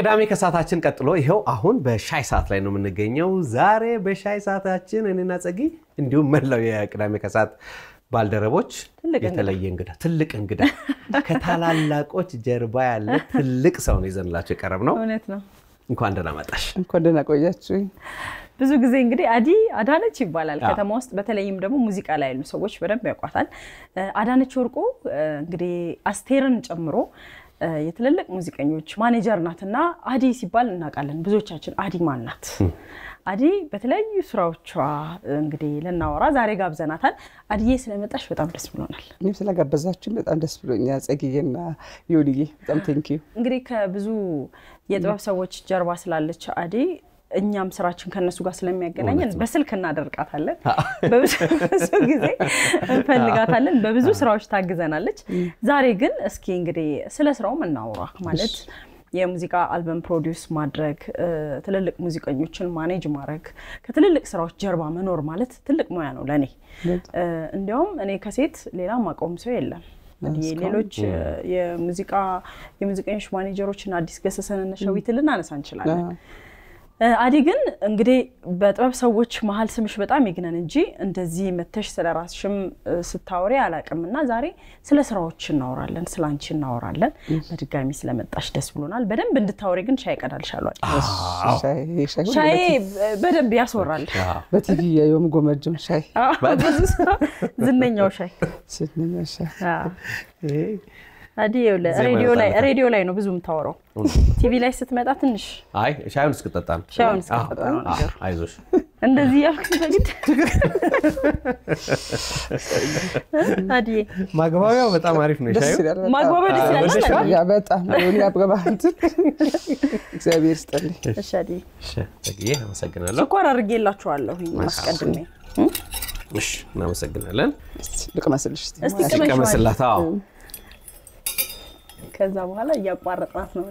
ቅዳሜ ከሰዓታችን ቀጥሎ ይኸው አሁን በሻይ ሰዓት ላይ ነው የምንገኘው። ዛሬ በሻይ ሰዓታችን እኔና ጸጊ እንዲሁም መላው የቅዳሜ ከሰዓት ባልደረቦች የተለየ እንግዳ ትልቅ እንግዳ ከታላላቆች ጀርባ ያለ ትልቅ ሰው ነው ይዘንላቸው የቀረብ ነው። እውነት ነው። እንኳን ደህና መጣሽ። እንኳን ደህና ብዙ ጊዜ እንግዲህ አዲ አዳነች ይባላል ከተማ ውስጥ በተለይም ደግሞ ሙዚቃ ላይ ያሉ ሰዎች በደንብ ያውቋታል። አዳነች ወርቁ እንግዲህ አስቴርን ጨምሮ የትልልቅ ሙዚቀኞች ማኔጀር ናት እና አዲ ሲባል እናውቃለን ብዙዎቻችን። አዲ ማን ናት? አዲ በተለያዩ ስራዎቿ እንግዲህ ልናወራ ዛሬ ጋብዘናታል። አዲዬ ስለመጣሽ በጣም ደስ ብሎናል። እኔም ስለጋበዛችን በጣም ደስ ብሎኛል። ጸግዬና ዮልዬ በጣም ቴንኪዩ። እንግዲህ ከብዙ የጥበብ ሰዎች ጀርባ ስላለች አዲ እኛም ስራችን ከነሱ ጋር ስለሚያገናኘን በስልክ እናደርቃታለን። በብዙ ጊዜ እንፈልጋታለን። በብዙ ስራዎች ታግዘናለች። ዛሬ ግን እስኪ እንግዲህ ስለ ስራውም እናውራ ማለት የሙዚቃ አልበም ፕሮዲውስ ማድረግ፣ ትልልቅ ሙዚቀኞችን ማኔጅ ማድረግ፣ ከትልልቅ ስራዎች ጀርባ መኖር ማለት ትልቅ ሙያ ነው ለእኔ። እንዲያውም እኔ ከሴት ሌላ ማቆም ሰው የለም። ሌሎች የሙዚቀኞች ማኔጀሮችን አዲስ ገሰሰንና ሸዊትን ልናነሳ እንችላለን። አዲ ግን እንግዲህ በጥበብ ሰዎች መሀል ስምሽ በጣም ይግነን እንጂ እንደዚህ መተሽ ስለ ራስሽም ስታወሪ አላቅም እና ዛሬ ስለ ስራዎች እናወራለን፣ ስለ አንቺ እናወራለን። በድጋሚ ስለመጣሽ ደስ ብሎናል። በደንብ እንድታወሪ ግን ሻይ ቀዳልሻለሁ። ሻይ በደንብ ያስወራል። በቲቪ የዮም ጎመጅም ሻይ ዝነኛው ሻይ ሬዲዮ ላይ ነው ብዙ የምታወራው። ቲቪ ላይ ስትመጣ ትንሽ አይ ሻዩን እስክጠጣ ነው ሻዩን እስክጠጣ አይዞሽ እንደዚህ ያልኩት በግድ አዲዬ ማግባቢያው በጣም አሪፍ ነው። ሻዩ ማግባቢያው ደስ ይላል በጣም ያብረባህንት እግዚአብሔር ስጠልኝ። እሺ አዲዬ አመሰግናለሁ። ስኳር አድርጌላችኋለሁ አስቀድሜ እሺ። እናመሰግናለን። ልቅመስልሽ እስቲ አዎ ከዛ በኋላ እያቋረጥናት ነው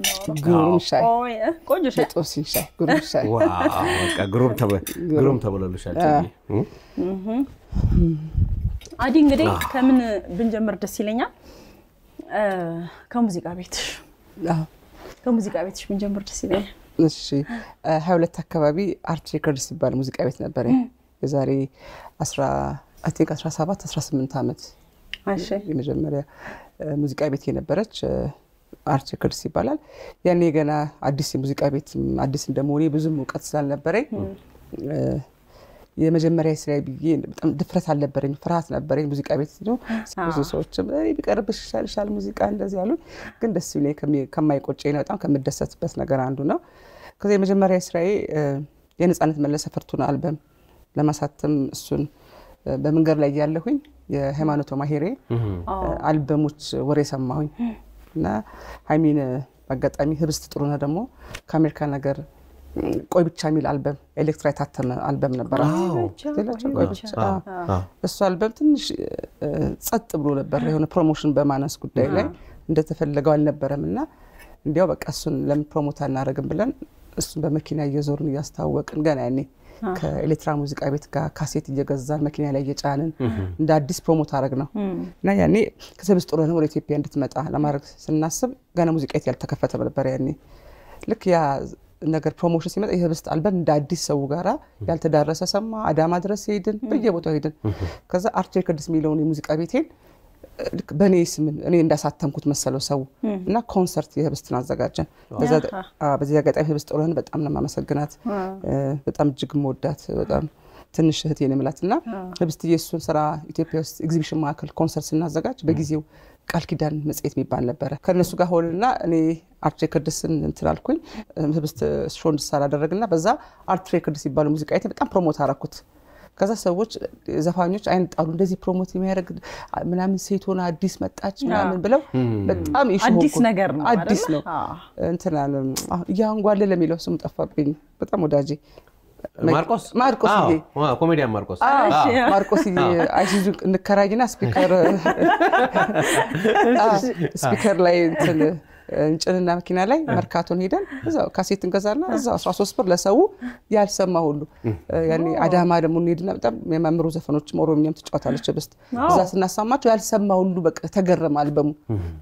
ጉሩም ሻይ ቆንጆ ሻይ ጦሲ ሻይ ጉሩም ሻይ ግሩም ተብለልሻል አዲ እንግዲህ ከምን ብንጀምር ደስ ይለኛል ከሙዚቃ ቤትሽ ከሙዚቃ ቤትሽ ብንጀምር ደስ ይለኛል እሺ ሀያ ሁለት አካባቢ አርት ሬከርድስ ይባል ሙዚቃ ቤት ነበር የዛሬ አስራ አይ ቲንክ አስራ ሰባት አስራ ስምንት ዓመት የመጀመሪያ ሙዚቃ ቤት የነበረች አርቲክልስ ይባላል። ያኔ ገና አዲስ የሙዚቃ ቤት አዲስ እንደመሆኔ ብዙም እውቀት ስላልነበረኝ የመጀመሪያ ስራ ብዬ በጣም ድፍረት አልነበረኝ፣ ፍርሃት ነበረኝ። ሙዚቃ ቤት ነው ብዙ ሰዎችም ቢቀርብሽ ይሻልሻል ሙዚቃ እንደዚህ ያሉ፣ ግን ደስ ብሎኝ ከማይቆጨኝ ነው በጣም ከምደሰትበት ነገር አንዱ ነው። ከዚያ የመጀመሪያ ስራዬ የነፃነት መለሰ ፈርቱን አልበም ለማሳተም እሱን በመንገድ ላይ ያለሁኝ የሃይማኖት ማሄሬ አልበሞች ወሬ ሰማሁኝ እና ሀይሚን በአጋጣሚ ህብስት ጥሩነህ ደግሞ ከአሜሪካ ነገር ቆይ ብቻ የሚል አልበም ኤሌክትራ የታተመ አልበም ነበራት። እሱ አልበም ትንሽ ጸጥ ብሎ ነበር፣ የሆነ ፕሮሞሽን በማነስ ጉዳይ ላይ እንደተፈለገው አልነበረም እና እንዲያው በቃ እሱን ለምን ፕሮሞት አናደርግም ብለን እሱን በመኪና እየዞርን እያስታወቅን ገና ያኔ ከኤሌትራ ሙዚቃ ቤት ጋር ካሴት እየገዛን መኪና ላይ እየጫንን እንደ አዲስ ፕሮሞት አድረግ ነው እና ያኔ ከሰብስ ጥሩ ወደ ኢትዮጵያ እንድትመጣ ለማድረግ ስናስብ ገና ሙዚቃ ቤት ያልተከፈተ ነበር ያኔ ልክ ያ ነገር ፕሮሞሽን ሲመጣ የህብስት አልበም እንደ አዲስ ሰው ጋራ ያልተዳረሰ ሰማ አዳማ ድረስ ሄድን፣ በየቦታው ሄድን። ከዛ አርት ቅድስ የሚለውን የሙዚቃ ቤቴን በእኔ ስም እኔ እንዳሳተምኩት መሰለው ሰው እና ኮንሰርት የህብስትን አዘጋጀን። በዚህ አጋጣሚ ህብስት ጥሩህን በጣም ነው የማመሰግናት። በጣም እጅግ መወዳት በጣም ትንሽ እህት ነው እና ህብስት የእሱን ስራ ኢትዮጵያ ውስጥ ኤግዚቢሽን ማዕከል ኮንሰርት ስናዘጋጅ በጊዜው ቃል ኪዳን መጽሔት የሚባል ነበረ። ከእነሱ ጋር ሆንና እኔ አርት ሬከርድስን እንትን አልኩኝ። ህብስት ሾ እንድትሰራ አደረግና በዛ አርት ሬከርድስ የሚባለው ሙዚቃ በጣም ፕሮሞት አረኩት። ከዛ ሰዎች ዘፋኞች አይንጣሉ እንደዚህ ፕሮሞት የሚያደርግ ምናምን ሴት ሆና አዲስ መጣች ምናምን ብለው በጣም አዲስ ነገር ነው አዲስ ነው እንትን እያንጓለ ለሚለው ስሙ ጠፋብኝ። በጣም ወዳጄ ማርቆስ ማርቆስ ኮሜዲያን ማርቆስ ማርቆስ አይሱዙ እንከራይና ስፒከር ስፒከር ላይ እንትን እንጭንና መኪና ላይ መርካቶን ሄደን እዛው ካሴት እንገዛና እዛው 13 ብር ለሰው ያልሰማ ሁሉ ያኔ አዳማ ደግሞ እንሄድና በጣም የመምሩ ዘፈኖች ኦሮምኛም ትጫወታለች ብስት እዛ ስናሰማቸው ያልሰማ ሁሉ በቃ ተገረመ አልበሙ።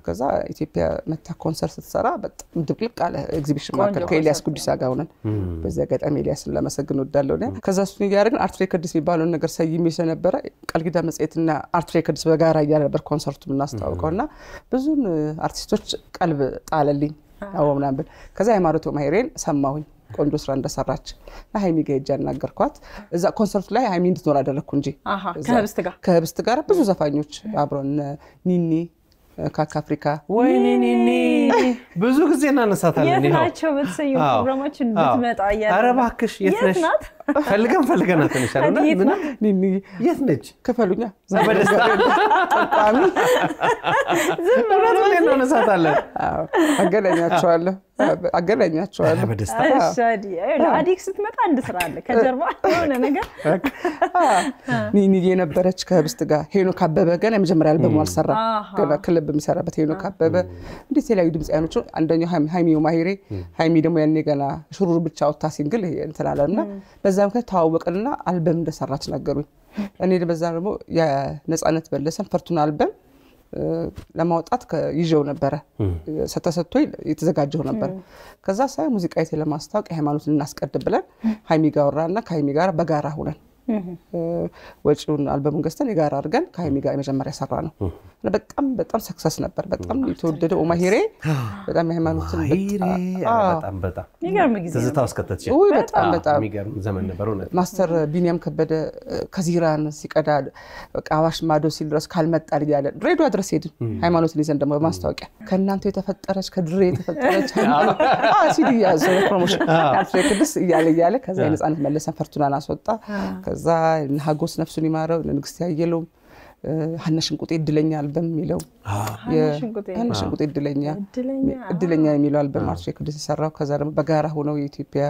ከዛ ኢትዮጵያ መታ ኮንሰርት ስትሰራ በጣም ድብልቅ አለ። ኤግዚቢሽን ማዕከል ከኤልያስ ጉዲሳ ጋር ሆነን በዚህ አጋጣሚ ኤልያስን ለመሰግን ወዳለሁ። ከዛ እሱ እያደረግን አርት ሬከርድስ የሚባለውን ነገር ሰይሜ ስለነበረ ቃልኪዳ መጽሔትና አርት ሬከርድስ በጋራ እያለ ነበር ኮንሰርቱ የምናስተዋውቀው እና ብዙን አርቲስቶች ቀልብ ጣለልኝ አዎ ምናምን ብል ከዚ ሃይማኖት ማሄሬን ሰማሁኝ ቆንጆ ስራ እንደሰራች እና ሀይሚ ጋ ሄጄ አናገርኳት። እዛ ኮንሰርቱ ላይ ሀይሚ እንድትኖር አደረግኩ እንጂ ከህብስት ጋር ብዙ ዘፋኞች አብረን ኒኒ ካክ አፍሪካ ወይኔ ኒኒ እንግዲህ ብዙ ጊዜ እናነሳታለን። የት ናቸው በተሰዩ ብትመጣ ኧረ እባክሽ የት ነሽ? ፈልገን ፈልገን የት ነች? ክፈሉኛ እናነሳታለን። አገናኛቸዋለሁ አገናኛቸዋለሁ በደስታ ስትመጣ አንድ ስራ አለ ከጀርባ የሆነ ነገር የነበረች ከህብስት ጋር ሄኖክ አበበ ገና የመጀመሪያ አልበሙ ገና ክለብ የሚሰራበት ሄኖክ አበበ የተለያዩ ድምፃያኖች አንደኛው ሀይሚ ማሄሬ ሀይሚ ደግሞ ያኔ ገና ሽሩር ብቻ ወታ ሲንግል እንትን አለ እና በዛ ምክንያት ተዋወቅንና አልበም እንደሰራች ነገሩኝ። እኔ በዛ ደግሞ የነፃነት በለሰን ፈርቱን አልበም ለማውጣት ይዤው ነበረ ሰተሰቶ የተዘጋጀው ነበር። ከዛ ሳይ ሙዚቃ የቴ ለማስታወቅ የሃይማኖት እናስቀድም ብለን ሀይሚ ጋር ወራና ከሀይሚ ጋር በጋራ ሁነን ወጪውን አልበሙን ገዝተን የጋራ አድርገን ከሀይሚ ጋር የመጀመሪያ ሰራ ነው። በጣም በጣም ሰክሰስ ነበር። በጣም የተወደደ ኦማሄሬ በጣም የሃይማኖትን ማስተር ቢኒያም ከበደ ከዚራን ሲቀዳ አዋሽ ማዶ ሲል ድረስ ካልመጣል እያለ ድሬዳዋ ድረስ ሄድን። ሃይማኖትን ይዘን ደግሞ በማስታወቂያ ከእናንተ የተፈጠረች ከድሬ የተፈጠረች ሲል ፕሮሞሽን ቅዱስ እያለ እያለ ከዚ ነፃነት መለሰን ፈርቱናን አስወጣ ከዛ ሀጎስ ነፍሱን ይማረው ንግስት ያየለውም ሀና ሽንቁጤ እድለኛል በሚለው ሀና ሽንቁጤ እድለኛ እድለኛ የሚለው አልበም አርቶ ቅዱስ የሰራው ከዛ ደግሞ በጋራ ሆነው የኢትዮጵያ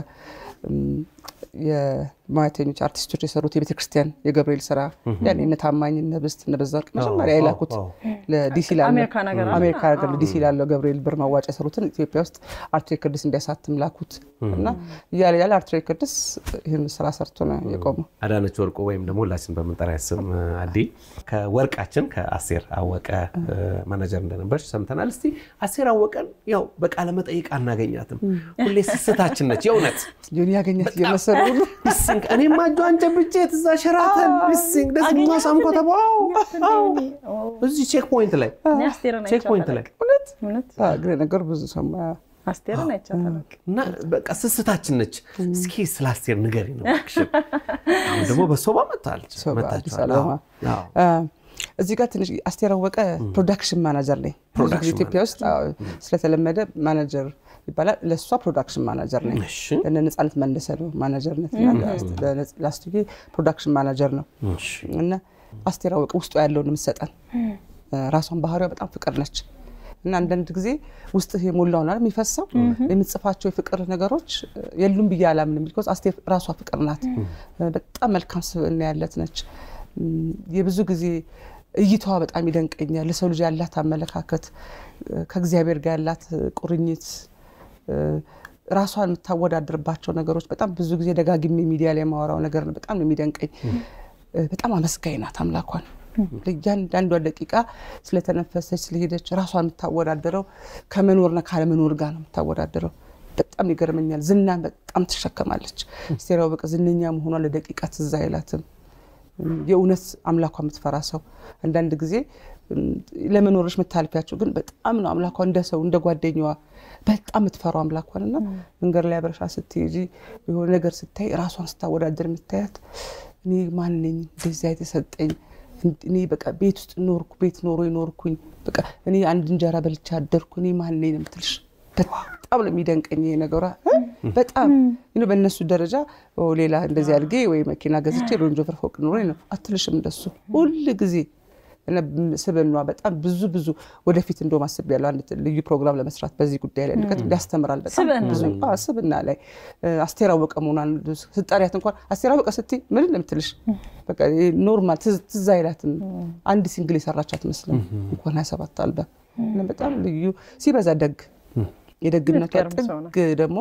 የማየተኞች አርቲስቶች የሰሩት የቤተ ክርስቲያን የገብርኤል ስራ ያኔ እነ ታማኝ እነ ብስት እነ በዛወርቅ መጀመሪያ የላኩት ለዲሲ አሜሪካ ሀገር ለዲሲ ላለው ገብርኤል ብር ማዋጫ የሰሩትን ኢትዮጵያ ውስጥ አርት ሬከርድስ እንዲያሳትም ላኩት እና እያለ ያለ አርት ሬከርድስ ይህን ስራ ሰርቶ ነው የቆመው። አዳነች ወርቁ ወይም ደግሞ ሁላችን በምንጠራ ስም አዲ ከወርቃችን ከአሴር አወቀ ማናጀር እንደነበር ሰምተናል። እስቲ አሴር አወቀን ያው በቃለመጠይቅ አናገኛትም፣ ሁሌ ስስታችን ነች። የእውነት ያገኛት መሰለ ቢስንቅ እኔማ እጇን ትዛ ሸራተን ደስ ብሎ እዚህ ቼክ ፖይንት ላይ ቼክ ፖይንት ላይ ነገር ብዙ ሰማ በቃ ስስታችን ነች። እስኪ ስለ አስቴር ንገሪ ነው አሁን ደግሞ በሶባ መታለች እዚህ ጋር ትንሽ አስቴር አወቀ ፕሮዳክሽን ማናጀር ነኝ ኢትዮጵያ ውስጥ ስለተለመደ ማናጀር ይባላል። ለእሷ ፕሮዳክሽን ማናጀር ነኝ። እነ ነፃነት መለሰ ነው ማናጀርነት ላስቱ ፕሮዳክሽን ማናጀር ነው እና አስቴር አወቀ ውስጡ ያለውን የምትሰጠን ራሷን ባህሪዋ በጣም ፍቅር ነች እና አንዳንድ ጊዜ ውስጥ የሞላውን አይደል የሚፈሰው የምትጽፋቸው የፍቅር ነገሮች የሉም ብዬ አላምንም። ቢኮዝ አስቴር ራሷ ፍቅር ናት። በጣም መልካም ስብዕና ያለት ነች። የብዙ ጊዜ እይታዋ በጣም ይደንቀኛል። ለሰው ልጅ ያላት አመለካከት ከእግዚአብሔር ጋር ያላት ቁርኝት ራሷን የምታወዳደርባቸው ነገሮች በጣም ብዙ ጊዜ ደጋግሜ ሚዲያ ላይ የማወራው ነገር ነው። በጣም የሚደንቀኝ። በጣም አመስጋኝ ናት አምላኳን እያንዳንዷ ደቂቃ ስለተነፈሰች ስለሄደች ራሷን የምታወዳደረው ከመኖርና ካለመኖር ጋር ነው የምታወዳደረው። በጣም ይገርመኛል። ዝናን በጣም ትሸከማለች። ስቴራው በቃ ዝነኛ መሆኗ ለደቂቃ ትዝ አይላትም። የእውነት አምላኳ የምትፈራ ሰው አንዳንድ ጊዜ ለመኖሮች መታልፊያቸው ግን በጣም ነው አምላኳ እንደ ሰው እንደ ጓደኛዋ በጣም የምትፈራው አምላኳን እና መንገድ ላይ አብረሻ ስትሄጂ የሆነ ነገር ስታይ ራሷን ስታወዳደር የምታያት እኔ ማን ነኝ እንደዚህ የተሰጠኝ እኔ በቃ ቤት ውስጥ ኖርኩ ቤት ኖሮ ይኖርኩኝ በቃ እኔ አንድ እንጀራ በልቻ አደርኩ እኔ ማን ነኝ ነው የምትልሽ በጣም ነው የሚደንቀኝ ይሄ ነገሯ። በጣም በእነሱ ደረጃ ሌላ እንደዚህ አድርጌ ወይ መኪና ገዝቼ ሎንጆ ፈር ኑሮ ነው አትልሽም። እንደሱ ሁል ጊዜ ስብኗ በጣም ብዙ ብዙ ወደፊት እንደ ማስብ ያለው አንድ ልዩ ፕሮግራም ለመስራት በዚህ ጉዳይ ላይ እንድቀት ያስተምራል። በጣም ብዙ ስብና ላይ አስቴር አወቀ መሆኗን ስጠሪያት እንኳን አስቴር አወቀ ስትይ ምን ለምትልሽ ኖርማል ትዝ አይላትም። አንድ ሲንግል የሰራች አትመስልም። እንኳን 27 አልበም በጣም ልዩ ሲበዛ ደግ የደግነቷ ጥግ ደግሞ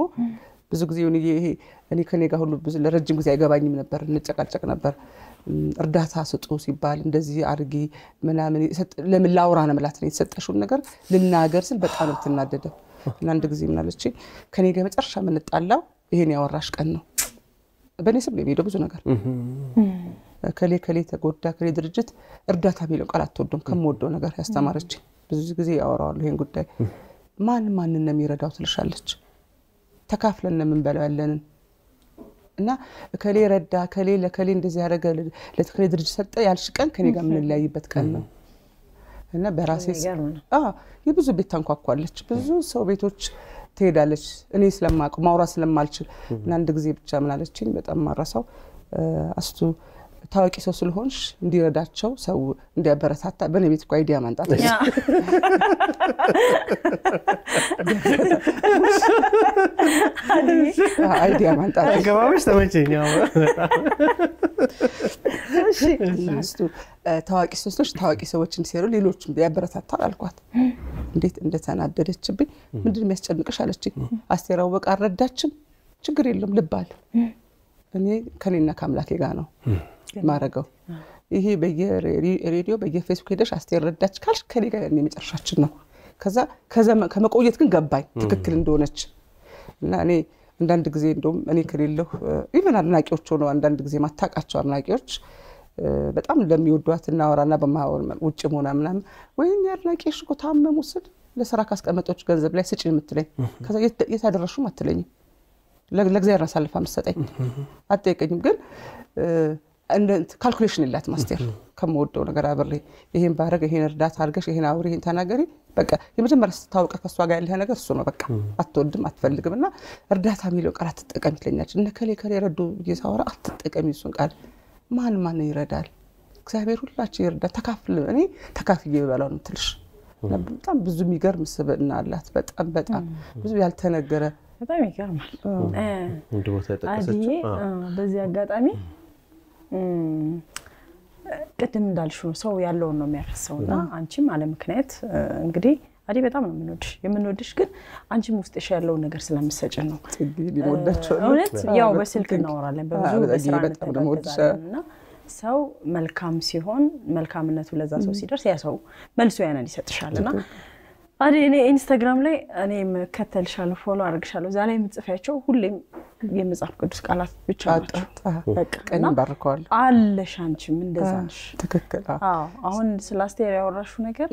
ብዙ ጊዜ ይሄ እኔ ከኔ ጋር ሁሉ ለረጅም ጊዜ አይገባኝም ነበር፣ እንጨቃጨቅ ነበር። እርዳታ ስጡ ሲባል እንደዚህ አድርጊ ምናምን ለምን ላውራ ነው የምላት የተሰጠሽውን ነገር ልናገር ስል በጣም ነው የምትናደደው። እና አንድ ጊዜ ምናለች ከኔ ጋር መጨረሻ የምንጣላው ይሄን ያወራሽ ቀን ነው። በእኔ ስም ነው የሚሄደው ብዙ ነገር ከሌ ከሌ ተጎዳ ከሌ ድርጅት እርዳታ የሚለው ቃል አትወዱም። ከምወደው ነገር ያስተማረች ብዙ ጊዜ ያወራዋለሁ ይሄን ጉዳይ ማን ማን ነው የሚረዳው ትልሻለች። ተካፍለን ነው የምንበላው ያለንን እና እከሌ ረዳ ከሌ ለከሌ እንደዚህ ያደረገ ለተከሌ ድርጅት ሰጠ ያልሽ ቀን ከኔ ጋር የምንለያይበት ቀን ነው እና በራሴ የብዙ ቤት ታንኳኳለች። ብዙ ሰው ቤቶች ትሄዳለች። እኔ ስለማውቅ ማውራት ስለማልችል እና አንድ ጊዜ ብቻ ምናለችኝ በጣም ማረሳው አስቱ ታዋቂ ሰው ስለሆንሽ እንዲረዳቸው ሰው እንዲያበረታታ በእኔ ቤት እኮ አይዲያ ማንጣት አይዲያ ማንጣት አገባበች ተመቸኝ። ታዋቂ ሶስቶች ታዋቂ ሰዎች እንዲሰሩ ያበረታታል አልኳት። እንዴት እንደተናደደችብኝ ምንድን የሚያስጨንቅሽ አለችኝ። አስቴር አወቀ አልረዳችም። ችግር የለም ልባል እኔ ከኔና ከአምላኬ ጋር ነው ማረገው ይሄ በየሬዲዮ በየፌስቡክ ሄደሽ አስቴር ረዳች ካልሽ ከኔ ጋር የመጨረሻችን ነው ከዛ ከመቆየት ግን ገባኝ ትክክል እንደሆነች እና እኔ አንዳንድ ጊዜ እንደም እኔ ከሌለሁ ኢቨን አድናቂዎች ሆነው አንዳንድ ጊዜ ማታቃቸው አድናቂዎች በጣም ለሚወዷት እናወራና ውጭ መሆና ምናምን ወይም የአድናቂ እኮ ታመሙ ስል ለስራ ካስቀመጦች ገንዘብ ላይ ስጭን የምትለኝ ከዛ የታደረሹም አትለኝም። ለእግዚአብሔር አሳልፋ የምትሰጠኝ አጠየቀኝም ግን ካልኩሌሽን የላት ማስቴር ከምወደው ነገር አብሬ ይሄን ባረግ ይሄን እርዳታ አድርገሽ ይሄን አውሪ ይሄን ተናገሪ በቃ የመጀመሪያ ስታውቀ ከእሷ ጋር ያለህ ነገር እሱ ነው። በቃ አትወድም አትፈልግም። እና እርዳታ የሚለው ቃል አትጠቀም ይለኛች እነ ከሌ ከሌ ረዱ ብዬ አትጠቀም አትጠቀሚ እሱን ቃል። ማን ማን ይረዳል? እግዚአብሔር ሁላችን ይረዳል። ተካፍል እኔ ተካፍዬ በበላው ነው ትልሽ በጣም ብዙ የሚገርም ስብዕና አላት። በጣም በጣም ብዙ ያልተነገረ በጣም ይገርማል። በዚህ አጋጣሚ ቅድም እንዳልሽ ነው ሰው ያለውን ነው የሚያፈሰው እና አንቺም አለ ምክንያት እንግዲህ አዲ በጣም ነው የምንወድሽ የምንወድሽ ግን አንቺም ውስጥሽ ያለውን ነገር ስለምሰጭን ነው እውነት ያው በስልክ እናወራለን በብዙ በስራ ሰው መልካም ሲሆን መልካምነቱ ለዛ ሰው ሲደርስ ያ ሰው መልሶ ያንን ይሰጥሻል እና አዴ እኔ ኢንስታግራም ላይ እኔ እከተልሻለሁ ፎሎ አድርግሻለሁ እዛ ላይ የምትጽፊያቸው ሁሌም የመጽሐፍ ቅዱስ ቃላት ብቻ ቀን ባርከዋል አለሽ። አንቺም እንደዛ ነሽ። ትክክል። አሁን ስለ አስቴር ያወራሹ ነገር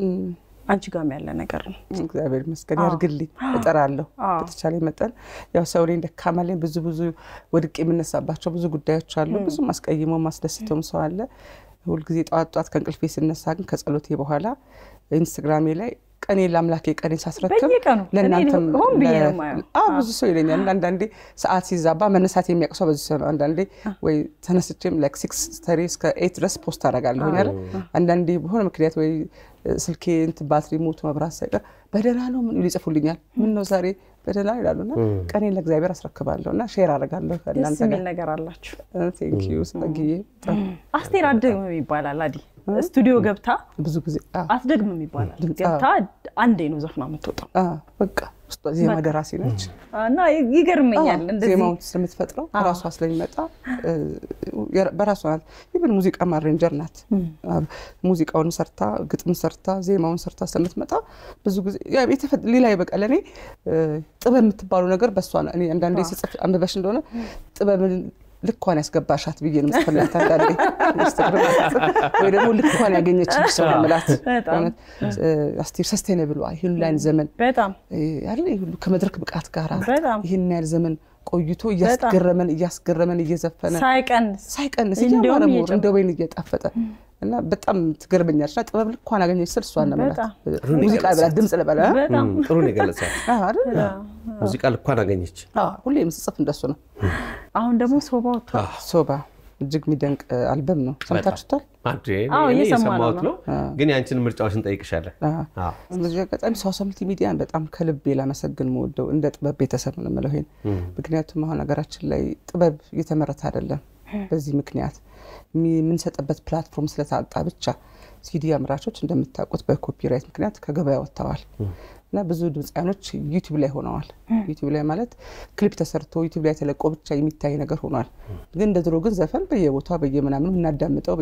አንቺ ጋም ያለ ነገር ነው። እግዚአብሔር ይመስገን ያርግልኝ፣ እጠራለሁ በተቻለ መጠን። ያው ሰው ላይ ደካማ ላይ ብዙ ብዙ ወድቅ የምነሳባቸው ብዙ ጉዳዮች አሉ። ብዙ ማስቀይሞ ማስደስተውም ሰው አለ። ሁልጊዜ ጠዋት ጠዋት ከእንቅልፌ ስነሳ ግን ከጸሎቴ በኋላ ኢንስትግራሜ ላይ ቀኔን ለአምላኬ ቀኔን ሳስረክብ ለእናንተም ብዙ ሰው ይለኛል። አንዳንዴ ሰዓት ሲዛባ መነሳት የሚያውቅ ሰው በዚህ ሰው አንዳንዴ ወይ ተነስቼም ላይክ ሲክስ ተሪ እስከ ኤት ድረስ ፖስት አደርጋለሁ ያለ አንዳንዴ በሆነ ምክንያት ወይ ስልኬ እንትን ባትሪ ሞቱ መብራት ሳይቀር በደህና ነው ምን ይጽፉልኛል። ምን ነው ዛሬ በደህና ይላሉና ቀኔን ለእግዚአብሔር አስረክባለሁ እና ሼር አደርጋለሁ ከእናንተ ነገር አላችሁ። ቴንክ ዩ አስቴር አደም ይባላል አዲ ስቱዲዮ ገብታ ብዙ ጊዜ አትደግምም ይባላል። ገብታ አንዴ ነው ዘፍና የምትወጣው። በቃ ዜማ ደራሲ ነች እና ይገርመኛል። ዜማውን ስለምትፈጥረው ራሷ ስለሚመጣ በራሷ ናት። ይብን ሙዚቃ ማሬንጀር ናት። ሙዚቃውን ሰርታ፣ ግጥም ሰርታ፣ ዜማውን ሰርታ ስለምትመጣ ብዙ ጊዜ ሌላ ይበቃ ለእኔ ጥበብ የምትባለው ነገር በሷ አንዳንዴ ስጽፍ አንብበሽ እንደሆነ ጥበብን ልኳን ያስገባሻት ብዬ ነው ምስፈላት አንዳንዴ ወይ ደግሞ ልኳን ያገኘች ሰው ምላት አስቴር ሰስቴነብሏ ይህን ላይን ዘመን ያለ ሁሉ ከመድረክ ብቃት ጋር ይህን ያህል ዘመን ቆይቶ እያስገረመን እያስገረመን እየዘፈነ ሳይቀንስ ሳይቀንስ እያማረ እንደው ወይን እየጣፈጠ እና በጣም ትገርመኛለች እና ጥበብ ልኳን አገኘች ስል እሷን ለመላት ሙዚቃ በላት ድምፅ ለበላ ጥሩ ነው የገለጻት ሙዚቃ ልኳን አገኘች። ሁሌ የምስጽፍ እንደሱ ነው። አሁን ደግሞ ሶባ ወጥቷል። ሶባ እጅግ የሚደንቅ አልበም ነው። ሰምታችሁታል? እየሰማሁት ነው፣ ግን የአንችን ምርጫዎች እንጠይቅሻለን። በዚህ አጋጣሚ ሰው ሰምቲ ሚዲያን በጣም ከልቤ ላመሰግን መወደው እንደ ጥበብ ቤተሰብ ነው የምለው ይሄን። ምክንያቱም አሁን ሀገራችን ላይ ጥበብ እየተመረተ አይደለም በዚህ ምክንያት የምንሰጥበት ፕላትፎርም ስለታጣ ብቻ ሲዲ አምራቾች እንደምታውቁት በኮፒራይት ምክንያት ከገበያ ወጥተዋል እና ብዙ ድምፃያኖች ዩቲብ ላይ ሆነዋል። ዩቲብ ላይ ማለት ክሊፕ ተሰርቶ ዩቲብ ላይ ተለቆ ብቻ የሚታይ ነገር ሆኗል። ግን እንደ ድሮ ግን ዘፈን በየቦታ በየምናምኑ እናዳምጠው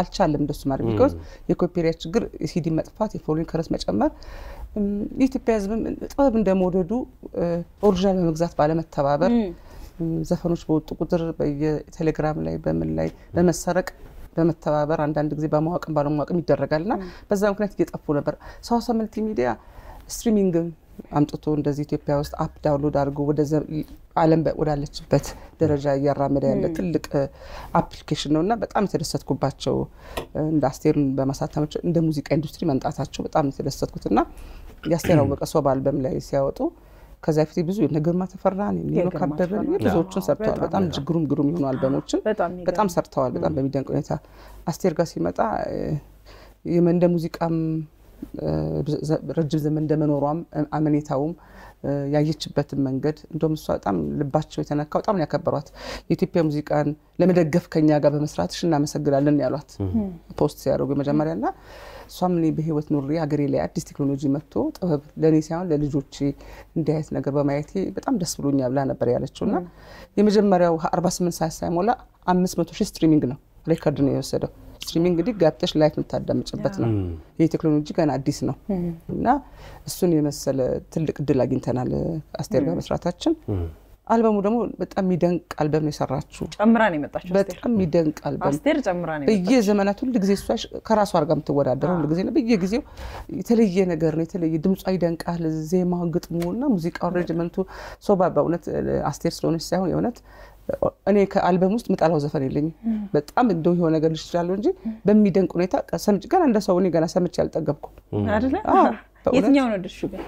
አልቻለም። እንደሱ ማድረግ ቢኮዝ የኮፒራይት ችግር፣ የሲዲ መጥፋት፣ የፎሪን ከረስ መጨመር የኢትዮጵያ ህዝብም ጥበብ እንደመውደዱ ኦሪጂናል በመግዛት ባለመተባበር ዘፈኖች በወጡ ቁጥር በየቴሌግራም ላይ በምን ላይ በመሰረቅ በመተባበር አንዳንድ ጊዜ በማወቅም ባለማወቅም ይደረጋል እና በዛ ምክንያት እየጠፉ ነበር። ሰዋሳ መልቲሚዲያ ሚዲያ አምጥቶ እንደዚህ ኢትዮጵያ ውስጥ አፕ ዳውንሎድ አድርጎ ዓለም ወዳለችበት ደረጃ እያራመደ ያለ ትልቅ አፕሊኬሽን ነው እና በጣም የተደሰትኩባቸው እንደ አስቴርን በማሳተሞች እንደ ሙዚቃ ኢንዱስትሪ መምጣታቸው በጣም የተደሰትኩት እና የአስቴር አወቀ ሶብ አልበም ላይ ሲያወጡ ከዚያ ፊት ብዙ ግርማ ተፈራን የሚሆነው ካበበን ብዙዎችን ሰርተዋል። በጣም ግሩም ግሩም የሆኑ አልበሞችን በጣም ሰርተዋል። በጣም በሚደንቅ ሁኔታ አስቴር ጋር ሲመጣ የመንደ ሙዚቃም ረጅም ዘመን እንደመኖሯም አመኔታውም ያየችበትን መንገድ እንደውም እሷ በጣም ልባቸው የተነካ በጣም ያከበሯት የኢትዮጵያ ሙዚቃን ለመደገፍ ከኛ ጋር በመስራትሽ እናመሰግናለን ያሏት ፖስት ሲያደርጉ የመጀመሪያ ና እሷም እኔ በህይወት ኑሪ ሀገሬ ላይ አዲስ ቴክኖሎጂ መጥቶ ጥበብ ለእኔ ሳይሆን ለልጆቼ እንዲህ ነገር በማየቴ በጣም ደስ ብሎኛ ብላ ነበር ያለችው እና የመጀመሪያው 48 ሰዓት ሳይሞላ 500 ሺህ ስትሪሚንግ ነው ሬከርድ ነው የወሰደው። ስትሪሚንግ እንግዲህ ጋብተሽ ላይፍ የምታዳምጭበት ነው። ይህ ቴክኖሎጂ ገና አዲስ ነው እና እሱን የመሰለ ትልቅ እድል አግኝተናል አስቴር ጋር መስራታችን አልበሙ ደግሞ በጣም የሚደንቅ አልበም ነው የሰራችው። ጨምራ ነው የመጣችው። በጣም የሚደንቅ አልበም አስቴር ጨምራ ነው በየዘመናት ሁልጊዜ እሷ ከራሷ አድርጋ የምትወዳደር ሁልጊዜ ነው። በየጊዜው የተለየ ነገር ነው የተለየ ድምጿ ይደንቃል። ዜማ፣ ግጥሙ እና ሙዚቃ አሬንጅመንቱ ሶባ በእውነት አስቴር ስለሆነች ሳይሆን የእውነት እኔ ከአልበም ውስጥ ምጣላው ዘፈን የለኝም። በጣም እንደው የሆነ ነገር ልሽ እችላለሁ እንጂ በሚደንቅ ሁኔታ ሰምጭ ገና እንደ ሰው እኔ ገና ሰምቼ አልጠገብኩም። የትኛውን ወደድሽው ግን?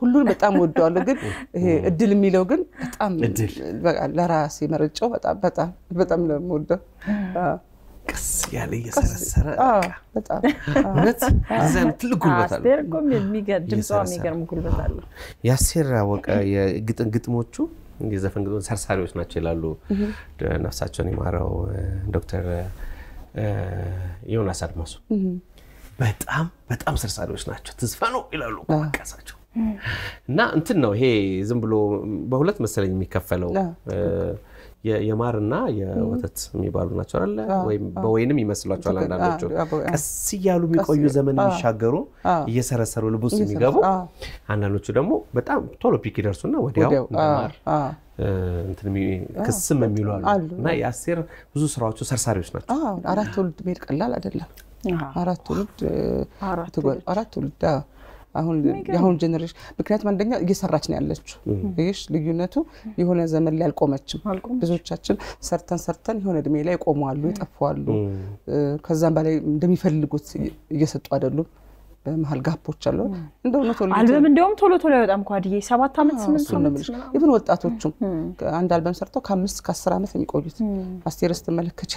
ሁሉን በጣም ወደዋለሁ። ግን ይሄ እድል የሚለው ግን በጣም ለራሴ መርጫው በጣም በጣም ነው የምወደው። ቀስ ያለ እየሰረሰረ እውነት ትልቅ ጉልበት አለ። የሚገርም ጉልበት አለ። አወቀ የዘፈን ግጥሞች ሰርሳሪዎች ናቸው ይላሉ ነፍሳቸውን የማረው ዶክተር ዮናስ አድማሱ። በጣም በጣም ሰርሳሪዎች ናቸው። ተስፋ ነው ይላሉ ቀሳቸው እና እንትን ነው ይሄ ዝም ብሎ በሁለት መሰለኝ የሚከፈለው የማርና የወተት የሚባሉ ናቸው አለ ወይም በወይንም ይመስሏቸዋል አንዳንዶቹ ቀስ እያሉ የሚቆዩ ዘመን የሚሻገሩ እየሰረሰሩ ልቡስ የሚገቡ አንዳንዶቹ ደግሞ በጣም ቶሎ ፒክ ይደርሱና ወዲያው ማር ክስም የሚሉ አሉ እና የአስቴር ብዙ ስራዎቹ ሰርሳሪዎች ናቸው አራት ትውልድ መሄድ ቀላል አይደለም አራት ትውልድ አራት ትውልድ አሁን oh የአሁን ጀኔሬሽን ምክንያቱም አንደኛ እየሰራች ነው ያለችው። mm. ይሽ ልዩነቱ የሆነ ዘመን ላይ አልቆመችም። ብዙዎቻችን ሰርተን ሰርተን የሆነ እድሜ ላይ ቆመዋሉ፣ mm. ይጠፋዋሉ። mm. ከዛም በላይ እንደሚፈልጉት እየሰጡ አይደሉም። በመሀል ጋፖች አሉ። እንደ እውነት አልበም እንዲያውም ቶሎ ቶሎ አይወጣም። ኳድዬ ሰባት ዓመት ስምንት ኢቭን ወጣቶቹም አንድ አልበም ሰርተው ከአምስት ከአስር ዓመት የሚቆዩት አስቴር ስትመለከች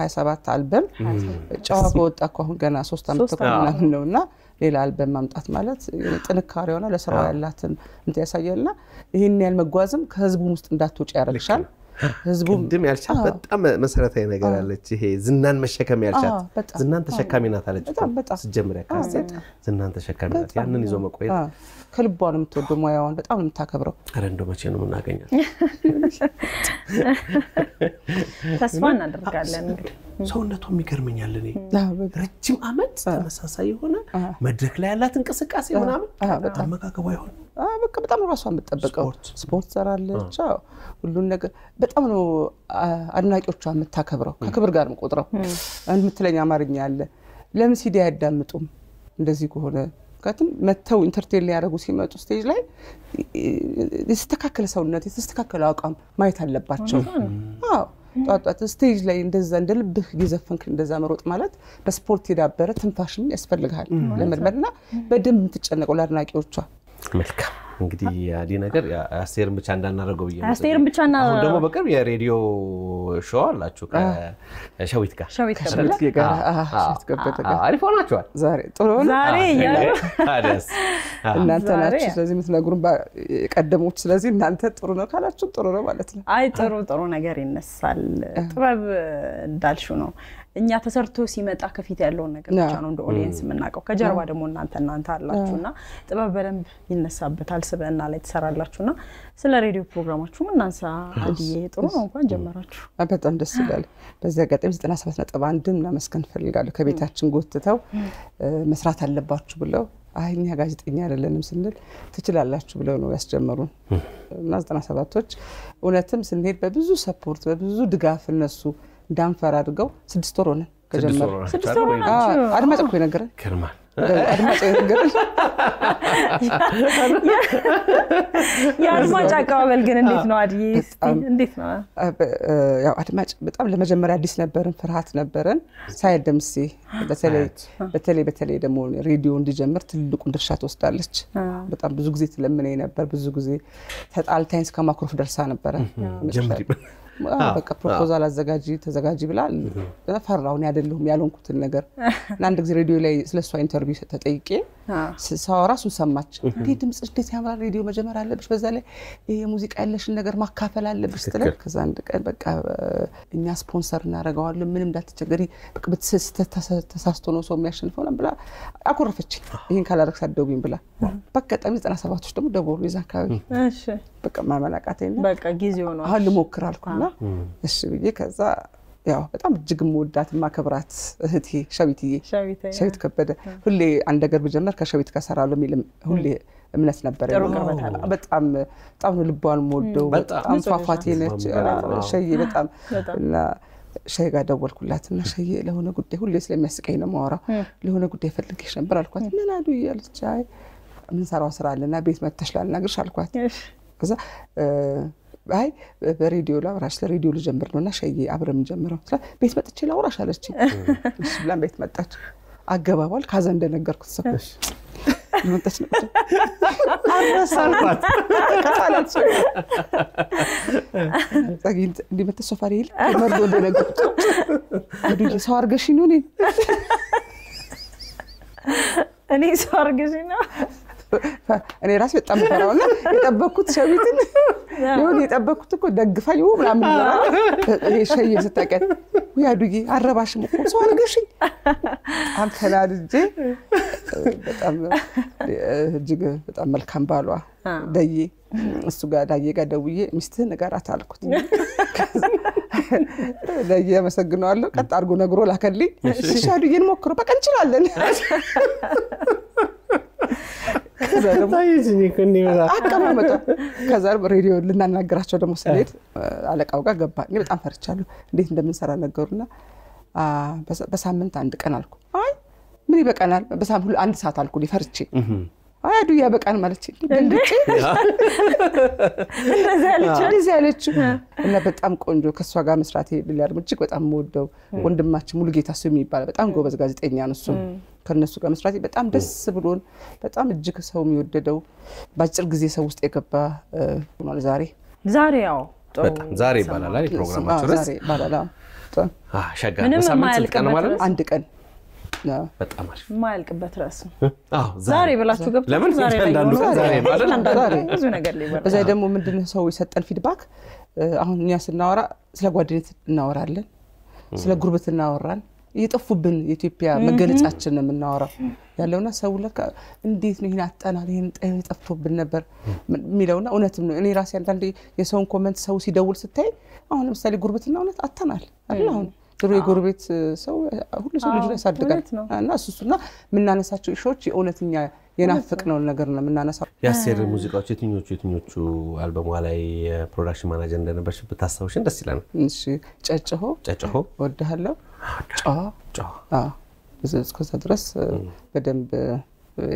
ሀያ ሰባት አልበም ጨዋ በወጣ እኮ አሁን ገና ሶስት ዓመት ተኩል ምናምን ነው እና ሌላ አልበም ማምጣት ማለት ጥንካሬ ሆነ ለስራው ያላትን እንትን ያሳያልና ይህን ያህል መጓዝም ከህዝቡም ውስጥ እንዳትወጪ ያደርግሻል። ህዝቡም ቅድም ያልሻት በጣም መሰረታዊ ነገር አለች። ይሄ ዝናን መሸከም ያልቻት ዝናን ተሸካሚ ናት አለች። ስጀምር ዝናን ተሸካሚ ናት። ያንን ይዞ መቆየት ከልቧ ነው የምትወደው ሙያዋን በጣም ነው የምታከብረው። ኧረ እንደው መቼ ነው የምናገኛት? ተስፋ እናደርጋለን። ሰውነቷ የሚገርመኛል። እኔ ረጅም አመት ተመሳሳይ የሆነ መድረክ ላይ ያላት እንቅስቃሴ ምናምን አመጋገቧ ይሆን በቃ በጣም ራሷ የምጠበቀው ስፖርት ሰራለች፣ ሁሉን ነገር በጣም ነው አድናቂዎቿ የምታከብረው። ከክብር ጋር ቆጥረው የምትለኝ አማርኛ አለ ለምን ሲዲ አያዳምጡም እንደዚህ ከሆነ ምክንያቱም መተው ኢንተርቴን ሊያደርጉ ሲመጡ ስቴጅ ላይ የተስተካከለ ሰውነት የተስተካከለ አቋም ማየት አለባቸው። ጧጧት ስቴጅ ላይ እንደዛ እንደ ልብህ የዘፈንክ እንደዛ መሮጥ ማለት በስፖርት የዳበረ ትንፋሽን ያስፈልግሃል ለመልመድ እና በደንብ የምትጨነቀው ለአድናቂዎቿ መልካም እንግዲህ ያዲ ነገር አስቴርን ብቻ እንዳናደርገው ብዬ አስቴርን ብቻ እና አሁን ደግሞ በቅርብ የሬዲዮ ሾው አላችሁ ከሸዊት ጋር ሸዊት ጋር አሪፍ ሆናችኋል። ዛሬ ጥሩ ዛሬ እናንተ ናችሁ ስለዚህ የምትነግሩን ቀደሞች። ስለዚህ እናንተ ጥሩ ነው ካላችሁ ጥሩ ነው ማለት ነው። አይ ጥሩ ጥሩ ነገር ይነሳል። ጥበብ እንዳልሽው ነው እኛ ተሰርቶ ሲመጣ ከፊት ያለውን ነገር ብቻ ነው እንደ ኦዲየንስ የምናውቀው። ከጀርባ ደግሞ እናንተ እናንተ አላችሁ እና ጥበብ በደንብ ይነሳበታል ስብዕና ላይ ትሰራላችሁ እና ስለ ሬዲዮ ፕሮግራማችሁ እናንሳ። አድዬ ጥሩ ነው፣ እንኳን ጀመራችሁ። በጣም ደስ ይላል። በዚህ አጋጣሚ ዘጠና ሰባት ነጥብ አንድም ለመስከን እፈልጋለሁ። ከቤታችን ጎትተው መስራት አለባችሁ ብለው አይ እኛ ጋዜጠኛ አይደለንም ስንል ትችላላችሁ ብለው ነው ያስጀመሩን እና ዘጠና ሰባቶች እውነትም ስንሄድ በብዙ ሰፖርት በብዙ ድጋፍ እነሱ ዳንፈር አድርገው ስድስት ወር ሆነን ከጀመረ አድማጭ እኮ የአድማጭ አቀባበል ግን እንዴት ነው? ነው? አድማጭ በጣም ለመጀመሪያ አዲስ ነበርን፣ ፍርሃት ነበረን። ሳይል ደምሴ በተለይ በተለይ ደግሞ ሬዲዮ እንዲጀምር ትልቁን ድርሻ ትወስዳለች። በጣም ብዙ ጊዜ ትለምነኝ ነበር። ብዙ ጊዜ ተጣልታኝ እስከ ማኩረፍ ደርሳ ነበረ። በቃ ፕሮፖዛል አዘጋጂ ተዘጋጂ ብላል ፈራውን ያደለሁም ያልሆንኩትን ነገር አንድ ጊዜ ሬዲዮ ላይ ስለሷ ኢንተርቪው ተጠይቄ ሳዋ ራሱ ሰማች። እንዴ ድምፅ እንዴት ያምራል፣ ሬዲዮ መጀመር አለብሽ፣ በዛ ላይ የሙዚቃ ያለሽን ነገር ማካፈል አለብሽ ስትለን ከዛ አንድ ቀን በቃ እኛ ስፖንሰር እናደርገዋለን፣ ምንም እንዳትቸገሪ፣ ተሳስቶ ነው ሰው የሚያሸንፈው ብላ አኮረፈች። ይህን ካላደረግ ሳትደውይም ብላ በአጋጣሚ ዘጠና ሰባቶች ደግሞ ደቦሩ የዛ አካባቢ በቃ ማመላቃት በቃ ጊዜው ነው ልሞክር አልኩና እሺ ብዬ ከዛ ያው በጣም እጅግ የምወዳት የማከብራት እህቴ ሸዊትዬ ሸዊት ከበደ ሁሌ አንድ ነገር ብጀመር ከሸዊት ጋር እሰራለሁ የሚል ሁሌ እምነት ነበር። በጣም በጣም ነው ልቧን የምወደው። በጣም ፏፏቴ ነች ሸዬ በጣም እና ሸይ ጋር ደወልኩላት እና ሸዬ ለሆነ ጉዳይ ሁሌ ስለሚያስቀኝ ነው የማወራው። ለሆነ ጉዳይ ፈልጌሽ ነበር አልኳት። ምን አሉ እያለች አይ የምንሰራው ስራ አለና ቤት መተሽ ላልናግርሽ አልኳት። ከዛ አይ በሬዲዮ ላውራሽ ለሬዲዮ ልጀምር ነው እና ሸዬ አብረም ጀምረው ቤት መጥቼ ላውራሽ አለች። እሺ ብላን ቤት መጣች። አገባባል ካዘ እንደነገርኩት ሰው መጣች ይል መርዶ እንደነገርኩት ሰው ነው እኔ ሰው ነው እኔ ራሴ በጣም ፈራውና የጠበኩት ሸዊትን ይሁን የጠበኩት እኮ ደግፋኝ ምናምን ይላል። ሸዊ ስታውቂያት ውይ አዱዬ አረባሽም እኮ ሰው አልገሽኝ በጣም ተናድጄ እጅግ በጣም መልካም ባሏ ደዬ እሱ ጋር ዳዬ ጋር ደውዬ ሚስትህ ንገራት አልኩት። ዳዬ አመሰግነዋለሁ። ቀጥ አድርጎ ነግሮ ላከልኝ። ሻዱዬን ሞክሮ በቃ እንችላለን አቀማመጡ ከዛ ሬዲዮ ልናናገራቸው ደግሞ ስንሄድ አለቃው ጋር ገባ። እኔ በጣም ፈርቻለሁ። እንዴት እንደምንሰራ ነገሩና በሳምንት አንድ ቀን አልኩ። አይ ምን ይበቃናል፣ በሳምንት አንድ ሰዓት አልኩ ፈርቼ አይ አዱ ያበቃን ማለት እንደዚህ ያለችው እና በጣም ቆንጆ ከእሷ ጋር መስራት ሌላ ደግሞ እጅግ በጣም የምወደው ወንድማችን ሙሉጌታ እሱ የሚባል በጣም ጎበዝ ጋዜጠኛ ነው። እሱም ከነሱ ጋር መስራት በጣም ደስ ብሎን በጣም እጅግ ሰው የሚወደደው በአጭር ጊዜ ሰው ውስጥ የገባ ሆኗል። ዛሬ ዛሬ ያው ዛሬ ይባላል ፕሮግራማችሁ ርስ ቀን ማለት ነው አንድ ቀን የማያልቅበት ርዕስ ዛሬ ብላችሁ ገብታችሁ ዛሬ ደግሞ ምንድን ሰው የሰጠን ፊድባክ አሁን እኛ ስናወራ ስለ ጓደኝነት እናወራለን፣ ስለ ጉርብት እናወራን የጠፉብን የኢትዮጵያ መገለጫችን ነው የምናወራው ያለውና ሰው ለካ እንዴት ነው ይህን አጠናል ይህን ጠፍቶብን ነበር የሚለውና እውነትም ነው። እኔ ራሴ አንዳንድ የሰውን ኮመንት ሰው ሲደውል ስታይ አሁን ለምሳሌ ጉርብትና እውነት አጥተናል አለ አሁን ድሮ የጎረቤት ሰው ሁሉ ሰው ልጁን ያሳድጋል እና እሱና የምናነሳቸው እሾች የእውነትኛ ነው ነገር ነው የምናነሳው። የአሴር ሙዚቃዎች የትኞቹ የትኞቹ አልበሟ ላይ የፕሮዳክሽን ማናጀር እንደነበርሽ ብታስታውሽን ደስ ይለናል። ጨጭሆ ጨጭሆ እወድሃለሁ፣ ጨዋ እስከዛ ድረስ በደንብ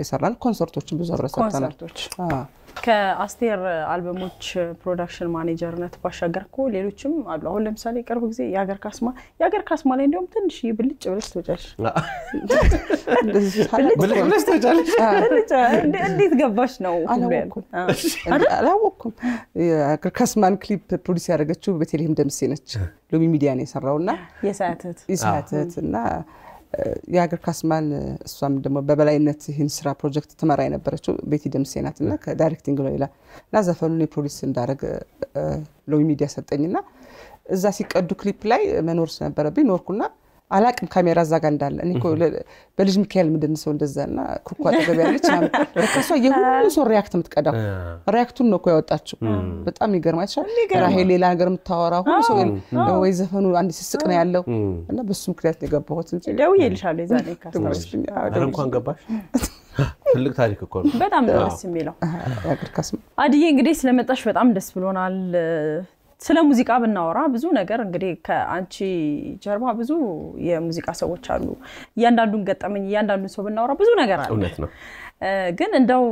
የሰራን ኮንሰርቶችን ብዙ አብረን ከአስቴር አልበሞች ፕሮዳክሽን ማኔጀርነት ባሻገር እኮ ሌሎችም አሉ። አሁን ለምሳሌ ቅርብ ጊዜ የሀገር ካስማ የሀገር ካስማ ላይ እንዲሁም ትንሽ ብልጭ ብልጭ ትወጫለሽ። እንዴት ገባሽ ነው? አላወቅኩም። የሀገር ካስማን ክሊፕ ፕሮዲስ ያደረገችው በቴሌም ደምሴ ነች። ሎሚ ሚዲያ ነው የሰራው እና የሳያትት እና የሀገር ማን እሷም ደግሞ በበላይነት ይህን ስራ ፕሮጀክት ትመራ የነበረችው ቤቲ ደምሴ ናት እና ከዳይሬክቲንግ ነው ይላል እና ዘፈኑን የፕሮዲስ እንዳደረግ ሎዊ ሚዲያ ሰጠኝና እዛ ሲቀዱ ክሊፕ ላይ መኖር ስነበረብኝ ኖርኩና አላቅም ካሜራ እዛ ጋር እንዳለ እኔ በልጅ ሚካኤል ምንድን ሰው እንደዛ እና ክርኩ አጠገብ ያለች ከሷ የሁሉ ሰው ሪያክት የምትቀዳው ሪያክቱን ነው እኮ ያወጣችው። በጣም ይገርማ ይችላል ራሄል ሌላ ነገር የምታወራ ሁሉ ሰው ወይ ዘፈኑ አንድ ስስቅ ነው ያለው እና በሱ ምክንያት ነው የገባሁት እንጂ ደውዬልሻለሁ። የዛኔ እንኳን ገባሽ ትልቅ ታሪክ እኮ ነው። በጣም ደስ የሚለው አድዬ፣ እንግዲህ ስለመጣሽ በጣም ደስ ብሎናል። ስለ ሙዚቃ ብናወራ ብዙ ነገር እንግዲህ ከአንቺ ጀርባ ብዙ የሙዚቃ ሰዎች አሉ። እያንዳንዱን ገጠመኝ እያንዳንዱን ሰው ብናወራ ብዙ ነገር አለ። እውነት ነው። ግን እንደው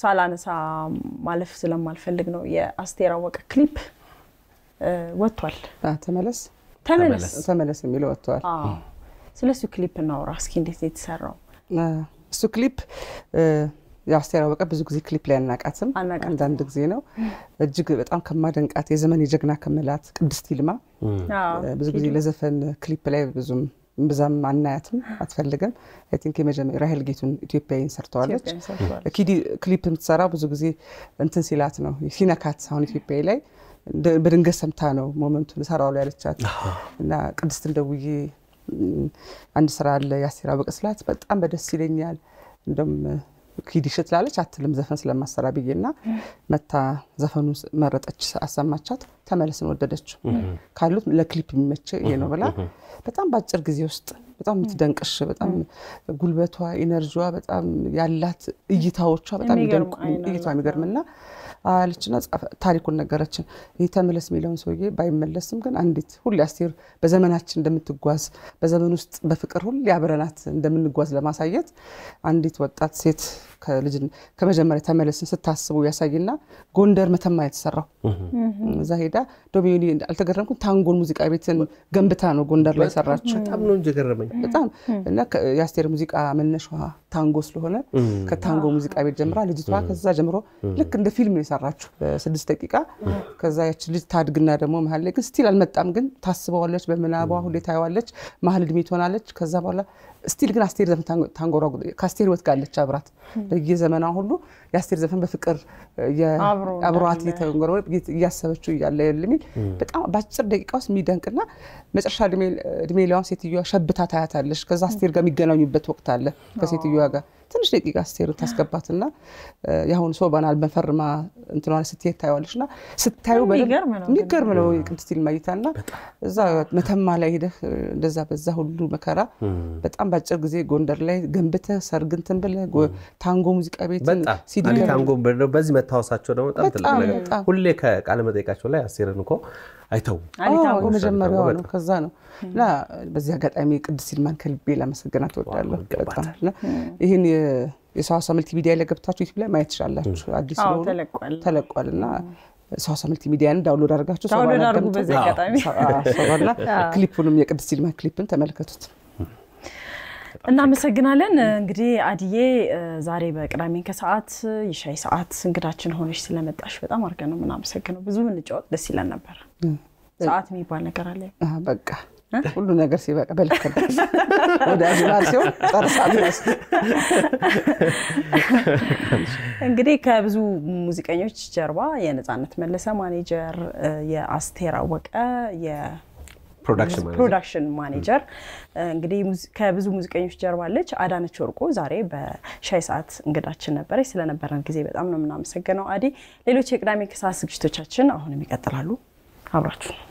ሳላነሳ ማለፍ ስለማልፈልግ ነው። የአስቴር አወቀ ክሊፕ ወጥቷል። ተመለስ ተመለስ ተመለስ የሚለው ወጥቷል። ስለ እሱ ክሊፕ እናወራ እስኪ። እንዴት ነው የተሰራው እሱ ክሊፕ? የአስቴር አወቀ ብዙ ጊዜ ክሊፕ ላይ አናቃትም፣ አንዳንድ ጊዜ ነው። እጅግ በጣም ከማደንቃት የዘመን የጀግና ከምላት ቅድስት ይልማ ብዙ ጊዜ ለዘፈን ክሊፕ ላይ ብዙም ብዛም አናያትም፣ አትፈልግም። አይ ቲንክ የመጀመሪያ ራሄል ጌቱን ኢትዮጵያዊን ሰርተዋለች። ኪዲ ክሊፕ የምትሰራው ብዙ ጊዜ እንትን ሲላት ነው ሲነካት። አሁን ኢትዮጵያዊ ላይ በድንገት ሰምታ ነው ሞመንቱን እሰራዋለሁ ያለቻት እና ቅድስት እንደውዬ አንድ ስራ አለ የአስቴር አወቀ ስላት በጣም በደስ ይለኛል እንደውም ኪዲሽ ትላለች አትልም ዘፈን ስለማሰራ ብዬና መታ ዘፈኑ መረጠች፣ አሰማቻት፣ ተመለስን ወደደችው። ካሉት ለክሊፕ የሚመች ይሄ ነው ብላ በጣም በአጭር ጊዜ ውስጥ በጣም የምትደንቅሽ በጣም ጉልበቷ ኢነርጂዋ፣ በጣም ያላት እይታዎቿ በጣም እይቷ የሚገርምና አለችና ታሪኩን ነገረችን። ይህ ተመለስ የሚለውን ሰውዬ ባይመለስም ግን አንዲት ሁሌ አስቴር በዘመናችን እንደምትጓዝ በዘመን ውስጥ በፍቅር ሁሌ አብረናት እንደምንጓዝ ለማሳየት አንዲት ወጣት ሴት ከመጀመሪያ ተመለስን ስታስቡ ያሳይና ጎንደር መተማ የተሰራው እዛ ሄዳ ዶሚኒ አልተገረምኩም። ታንጎን ሙዚቃ ቤትን ገንብታ ነው ጎንደር ላይ ሰራቸው። በጣም ነው እንጂ ገረመኝ በጣም እና የአስቴር ሙዚቃ መነሻ ታንጎ ስለሆነ ከታንጎ ሙዚቃ ቤት ጀምራ ልጅቷ ከዛ ጀምሮ ልክ እንደ ፊልም ነው የሰራችው በስድስት ደቂቃ። ከዛ ያች ልጅ ታድግና ደግሞ መሀል ላይ ግን ስቲል አልመጣም፣ ግን ታስበዋለች፣ በምናቧ ሁሌ ታየዋለች፣ መሀል እድሜ ትሆናለች። ከዛ በኋላ ስቲል ግን አስቴር ዘፈን ታንጎ ከአስቴር ህይወት ጋር አብራት በየዘመኗ ሁሉ የአስቴር ዘፈን በፍቅር አብሯት እያሰበችው እያለ የሚል በጣም በአጭር ደቂቃ ውስጥ የሚደንቅና መጨረሻ እድሜ ላይዋን ሴትዮዋ ሸብታ ታያታለች። ከዛ አስቴር ጋር የሚገናኙበት ወቅት አለ ከሴትዮዋ ጋር ትንሽ ደቂቃ ስቴር ታስገባትና የአሁኑ በናል መፈርማ እንትኗ ስትሄድ ታየዋለች ና ስታዩ የሚገርም ነው የቅድስት እልማይታ ና እዛ መተማ ላይ ሄደህ እንደዛ በዛ ሁሉ መከራ በጣም በአጭር ጊዜ ጎንደር ላይ ገንብተህ ሰርግ እንትን ብለህ ታንጎ ሙዚቃ ቤት ሲዲታንጎ በዚህ መታወሳቸው ደግሞ በጣም ትልቅ ሁሌ ከቃለ መጠይቃቸው ላይ አስቴርን እኮ አይተው መጀመሪያው ነው ከዛ ነው እና በዚህ አጋጣሚ ቅድስት ሲልማን ከልቤ ላመሰግናት ትወዳለሁ። ይህን የሰዋሳ መልቲሚዲያ ሚዲያ ላይ ገብታችሁ ዩቲብ ላይ ማየት ትችላላችሁ። አዲስ ተለቋል እና ሰዋሳ መልቲሚዲያን ዳውንሎድ አድርጋችሁ ሰባና ክሊፑንም የቅድስት ሲልማን ክሊፕን ተመልከቱት። እናመሰግናለን። እንግዲህ አድዬ ዛሬ በቅዳሜ ከሰዓት የሻይ ሰዓት እንግዳችን ሆነች ስለመጣሽ በጣም አድርገን ነው የምናመሰግነው። ብዙ ምንጫወጥ ደስ ይለን ነበር። ሰዓት የሚባል ነገር አለ። በቃ ሁሉ ነገር ሲበቃ በልክ ወደ አዝማር ሲሆን ጠርሳት እንግዲህ ከብዙ ሙዚቀኞች ጀርባ የነፃነት መለሰ ማኔጀር፣ የአስቴር አወቀ ፕሮዳክሽን ማኔጀር እንግዲህ ከብዙ ሙዚቀኞች ጀርባ አለች። አዳነች ወርቁ ዛሬ በሻይ ሰዓት እንግዳችን ነበረች። ስለነበረን ጊዜ በጣም ነው የምናመሰግነው አዲ። ሌሎች የቅዳሜ ከሰዓት ዝግጅቶቻችን አሁንም ይቀጥላሉ። አብራችሁ